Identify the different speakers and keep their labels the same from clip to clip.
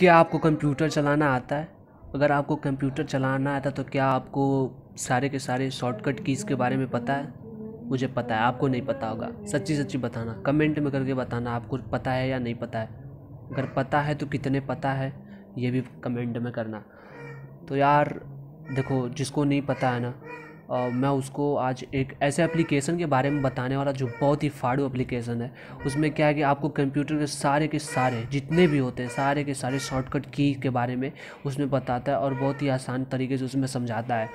Speaker 1: क्या आपको कंप्यूटर चलाना आता है अगर आपको कंप्यूटर चलाना आता है तो क्या आपको सारे के सारे शॉर्टकट कीज़ के बारे में पता है मुझे पता है आपको नहीं पता होगा सच्ची सच्ची बताना कमेंट में करके बताना आपको पता है या नहीं पता है अगर पता है तो कितने पता है ये भी कमेंट में करना तो यार देखो जिसको नहीं पता है ना मैं उसको आज एक ऐसे एप्लीकेशन के बारे में बताने वाला जो बहुत ही फाड़ू एप्लीकेशन है उसमें क्या है कि आपको कंप्यूटर के सारे के सारे जितने भी होते हैं सारे के सारे शॉर्टकट की के बारे में उसमें बताता है और बहुत ही आसान तरीके से उसमें समझाता है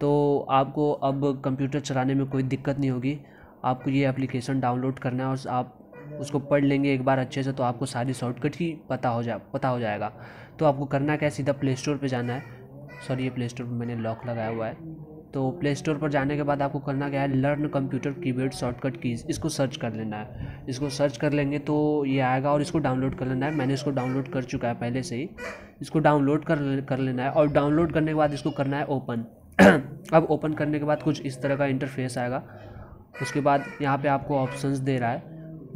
Speaker 1: तो आपको अब कंप्यूटर चलाने में कोई दिक्कत नहीं होगी आपको ये एप्लीकेशन डाउनलोड करना है और आप उसको पढ़ लेंगे एक बार अच्छे से तो आपको सारी शॉर्टकट ही पता हो जा पता हो जाएगा तो आपको करना क्या है सीधा प्ले स्टोर पर जाना है सॉरी ये प्ले स्टोर पर मैंने लॉक लगाया हुआ है तो प्ले स्टोर पर जाने के बाद आपको करना क्या है learn computer keyboard shortcut keys इसको सर्च कर लेना है इसको सर्च कर लेंगे तो ये आएगा और इसको डाउनलोड कर लेना है मैंने इसको डाउनलोड कर चुका है पहले से ही इसको डाउनलोड कर कर लेना है और डाउनलोड करने के बाद इसको करना है ओपन अब ओपन करने के बाद कुछ इस तरह का इंटरफेस आएगा उसके बाद यहाँ पर आपको ऑप्शन दे रहा है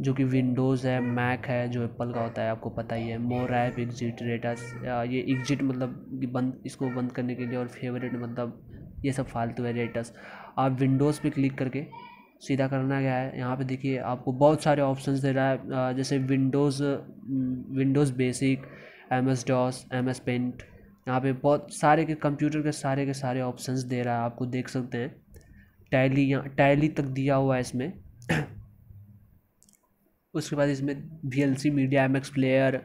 Speaker 1: जो कि विंडोज़ है मैक है जो एप्पल का होता है आपको पता ही है मोर ऐप एग्जिट रेटा ये एग्जिट मतलब बंद इसको बंद करने के लिए और फेवरेट मतलब ये सब फालतू है लेटेस्ट आप विंडोज़ पे क्लिक करके सीधा करना गया है यहाँ पे देखिए आपको बहुत सारे ऑप्शंस दे रहा है जैसे Windows Windows basic MS DOS MS एम एस पेंट यहाँ पे बहुत सारे के कंप्यूटर के सारे के सारे ऑप्शंस दे रहा है आपको देख सकते हैं टैली यहाँ टैली तक दिया हुआ है इसमें उसके बाद इसमें V L C media M X player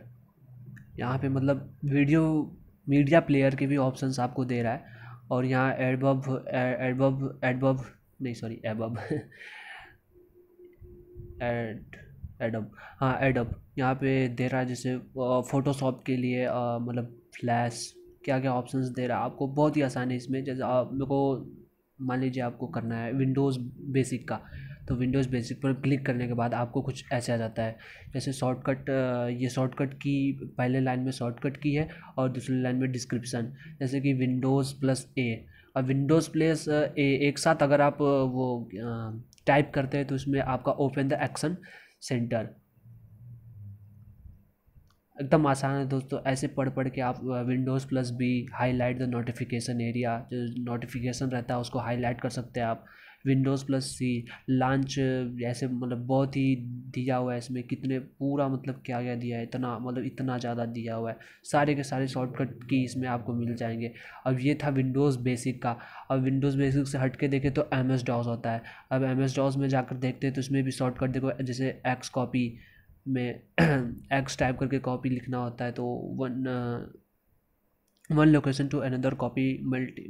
Speaker 1: यहाँ पे मतलब वीडियो मीडिया प्लेयर के भी ऑप्शंस आपको दे रहा है और यहाँ एडबब एडबब एडबब नहीं सॉरी एबब एड एडब हाँ एडब यहाँ पे दे रहा है जैसे फ़ोटोशॉप के लिए मतलब फ्लैश क्या क्या ऑप्शंस दे रहा है आपको बहुत ही आसान है इसमें जैसे आप मेरे को मान लीजिए आपको करना है विंडोज़ बेसिक का तो विंडोज़ बेसिक पर क्लिक करने के बाद आपको कुछ ऐसे आ जाता है जैसे शॉर्टकट ये शॉर्टकट की पहले लाइन में शॉर्टकट की है और दूसरी लाइन में डिस्क्रिप्सन जैसे कि विंडोज़ प्लस ए और विंडोज़ प्लस ए एक साथ अगर आप वो टाइप करते हैं तो उसमें आपका ओपन द एक्शन सेंटर एकदम आसान है दोस्तों ऐसे पढ़ पढ़ के आप Windows plus B highlight the notification area जो नोटिफिकेशन रहता है उसको हाईलाइट कर सकते हैं आप विंडोज़ प्लस सी लॉन्च ऐसे मतलब बहुत ही दिया हुआ है इसमें कितने पूरा मतलब क्या क्या दिया है इतना मतलब इतना ज़्यादा दिया हुआ है सारे के सारे शॉर्टकट की इसमें आपको मिल जाएंगे अब ये था विंडोज़ बेसिक का अब विंडोज़ बेसिक से हट के देखें तो एम एस डॉस होता है अब एम एस डॉस में जाकर देखते हैं तो इसमें भी शॉर्टकट देखो जैसे एक्स कॉपी में एक्स टाइप करके कॉपी लिखना होता है तो one one location to another copy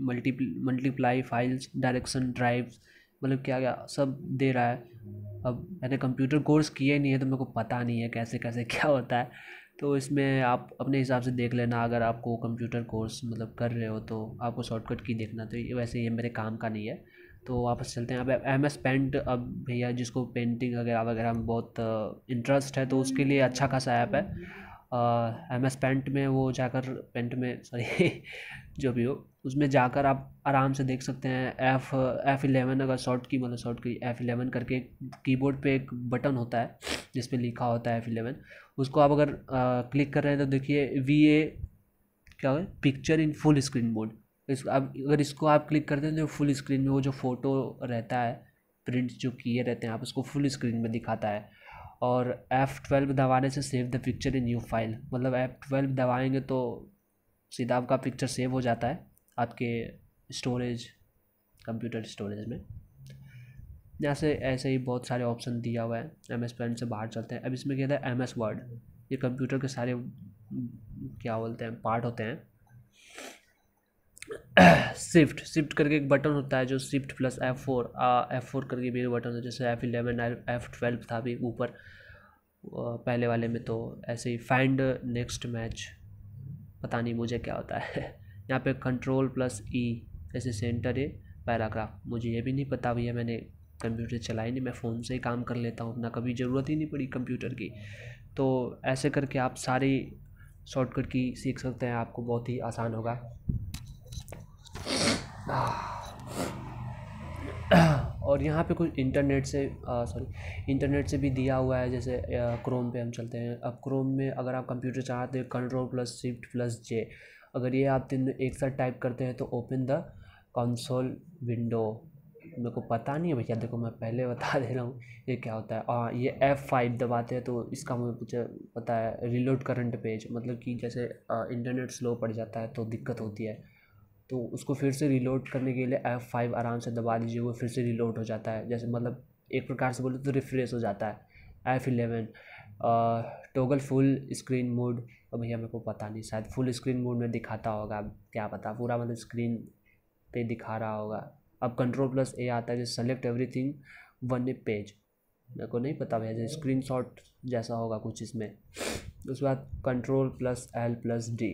Speaker 1: multi multiply files direction drives मतलब क्या क्या सब दे रहा है अब मैंने कंप्यूटर कोर्स किए नहीं है तो मेरे को पता नहीं है कैसे कैसे क्या होता है तो इसमें आप अपने हिसाब से देख लेना अगर आपको कंप्यूटर कोर्स मतलब कर रहे हो तो आपको शॉर्टकट की देखना तो वैसे ये मेरे काम का नहीं है तो वापस चलते हैं अब एम एस पेंट अब भैया जिसको पेंटिंग वगैरह वगैरह में बहुत इंटरेस्ट है तो उसके लिए अच्छा खासा ऐप है एम एस पेंट में वो जाकर पेंट में सॉरी जो भी हो उसमें जाकर आप आराम से देख सकते हैं एफ़ एफ़ इलेवन अगर शॉर्ट की मतलब शॉर्ट की एफ़ इलेवन करके कीबोर्ड पे एक बटन होता है जिस पे लिखा होता है एफ़ इलेवन उसको आप अगर आ, क्लिक कर रहे हैं तो देखिए वी ए क्या है picture in full screen mode इस अब अगर इसको आप क्लिक करते हैं तो फुल स्क्रीन में वो जो फ़ोटो रहता है प्रिंट जो किए रहते हैं आप उसको फुल स्क्रीन में दिखाता है और एफ़ ट्वेल्व दबाने से save the picture in new file मतलब एफ ट्वेल्व दबाएंगे तो सीधा आपका पिक्चर सेव हो जाता है आपके स्टोरेज कंप्यूटर स्टोरेज में यहाँ से ऐसे ही बहुत सारे ऑप्शन दिया हुआ है एम एस पेन से बाहर चलते हैं अब इसमें क्या है एम एस वर्ड ये कंप्यूटर के सारे क्या बोलते हैं पार्ट होते हैं शिफ्ट शिफ्ट करके एक बटन होता है जो shift plus F four F four करके भी बटन है जैसे एफ इलेवन एफ ट्वेल्व था भी ऊपर पहले वाले में तो ऐसे ही फाइंड नेक्स्ट मैच पता नहीं मुझे क्या होता है यहाँ पे कंट्रोल प्लस ई ऐसे सेंटर है पैराग्राफ मुझे ये भी नहीं पता भैया मैंने कंप्यूटर चलाया नहीं मैं फ़ोन से ही काम कर लेता हूँ अपना कभी ज़रूरत ही नहीं पड़ी कंप्यूटर की तो ऐसे करके आप सारी शॉर्टकट की सीख सकते हैं आपको बहुत ही आसान होगा और यहाँ पे कुछ इंटरनेट से सॉरी इंटरनेट से भी दिया हुआ है जैसे क्रोम पे हम चलते हैं अब क्रोम में अगर आप कंप्यूटर चाहते हैं control plus shift plus J अगर ये आप तीन एक साथ टाइप करते हैं तो ओपन द कंसोल विंडो मेरे को पता नहीं है भैया देखो मैं पहले बता दे रहा हूँ ये क्या होता है हाँ ये एफ़ फाइव दबाते हैं तो इसका मुझे मुझे पता है रिलोड करंट पेज मतलब कि जैसे इंटरनेट स्लो पड़ जाता है तो दिक्कत होती है तो उसको फिर से रिलोड करने के लिए एफ़ फाइव आराम से दबा दीजिए वो फिर से रिलोड हो जाता है जैसे मतलब एक प्रकार से बोले तो रिफ्रेश हो जाता है F eleven toggle full screen mode अब भैया मेरे को पता नहीं शायद फुल स्क्रीन मोड में दिखाता होगा क्या पता पूरा मतलब स्क्रीन पे दिखा रहा होगा अब कंट्रोल प्लस ए आता है जैसे select thing one A page मेरे को नहीं पता भैया जैसे स्क्रीन जैसा होगा कुछ इसमें उसके बाद control plus L plus D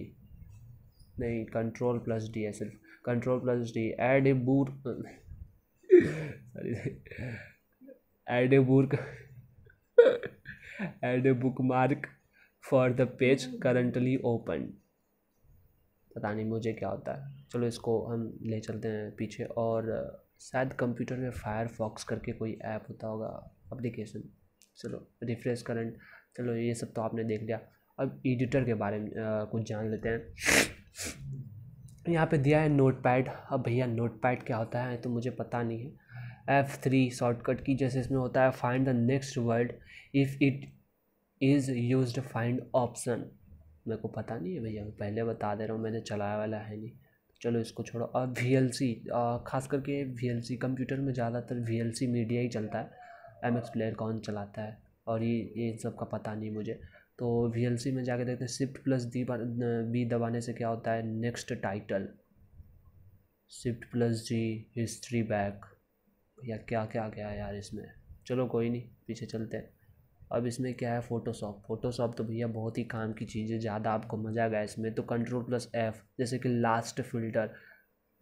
Speaker 1: नहीं कंट्रोल प्लस डी है सिर्फ control plus D add a boor sorry add a boor add a bookmark for the page currently open पता नहीं मुझे क्या होता है चलो इसको हम ले चलते हैं पीछे और शायद कंप्यूटर में फायरफॉक्स करके कोई ऐप होता होगा अप्लीकेशन चलो रिफ्रेश करंट चलो ये सब तो आपने देख लिया अब एडिटर के बारे में कुछ जान लेते हैं यहाँ पे दिया है नोट पैड अब भैया नोट पैड क्या होता है तो मुझे पता नहीं है एफ़ थ्री शॉर्टकट की जैसे इसमें होता है find the next word if it is use find option मेरे को पता नहीं है भैया पहले बता दे रहा हूँ मैंने चलाया वाला है नहीं चलो इसको छोड़ो और वी एल सी खास करके वी एल सी कंप्यूटर में ज़्यादातर वी एल सी मीडिया ही चलता है एम एक्स प्लेयर कौन चलाता है और ये ये इन सब का पता नहीं मुझे तो वी में जाके देखते हैं शिफ्ट प्लस डी बी दबाने से क्या होता है next title shift plus G history back या क्या क्या गया यार इसमें चलो कोई नहीं पीछे चलते हैं अब इसमें क्या है फोटोशॉप फोटोशॉप तो भैया बहुत ही काम की चीज़ है ज़्यादा आपको मज़ा आएगा इसमें तो कंट्रोल प्लस एफ़ जैसे कि लास्ट फिल्टर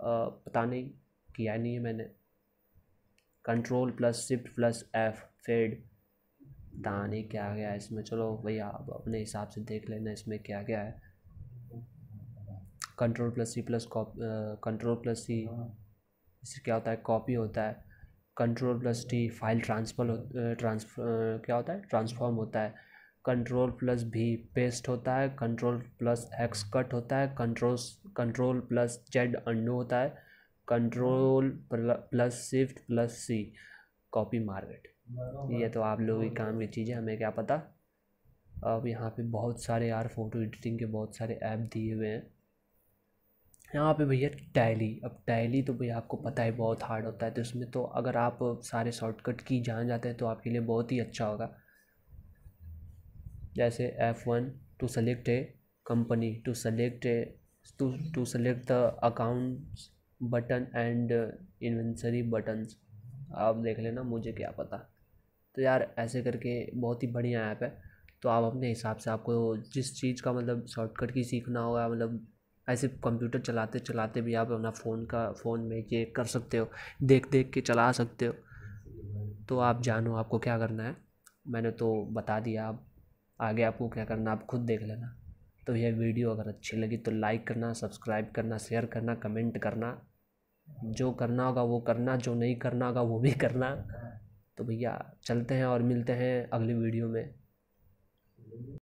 Speaker 1: पता नहीं किया नहीं है मैंने control plus shift plus F फेड दाने हाँ। क्या क्या है इसमें चलो भैया आप अपने हिसाब से देख लेना इसमें क्या क्या है control plus C plus control plus C इससे क्या होता है कॉपी होता है control plus D file transfer transfer क्या होता है ट्रांसफॉर्म होता है कंट्रोल प्लस भी पेस्ट होता है कंट्रोल प्लस एक्स कट होता है control control plus Z undo होता है control plus shift plus C copy market ये तो आप लोगों के काम की चीज़ है हमें क्या पता अब यहाँ पे बहुत सारे यार फ़ोटो एडिटिंग के बहुत सारे ऐप दिए हुए हैं यहाँ पे भैया टैली अब टैली तो भैया आपको पता ही बहुत हार्ड होता है तो इसमें तो अगर आप सारे शॉर्टकट की जान जाते हैं तो आपके लिए बहुत ही अच्छा होगा जैसे F one to select a company to select a to to select the accounts button and inventory buttons आप देख लेना मुझे क्या पता तो यार ऐसे करके बहुत ही बढ़िया ऐप है तो आप अपने हिसाब से आपको जिस चीज़ का मतलब शॉर्टकट की सीखना होगा मतलब ऐसे कंप्यूटर चलाते चलाते भी आप अपना फ़ोन का फ़ोन में ये कर सकते हो देख देख के चला सकते हो तो आप जानो आपको क्या करना है मैंने तो बता दिया आप आगे आपको क्या करना आप खुद देख लेना तो यह वीडियो अगर अच्छी लगी तो लाइक करना सब्सक्राइब करना शेयर करना कमेंट करना जो करना होगा वो करना जो नहीं करना होगा वो भी करना तो भैया चलते हैं और मिलते हैं अगली वीडियो में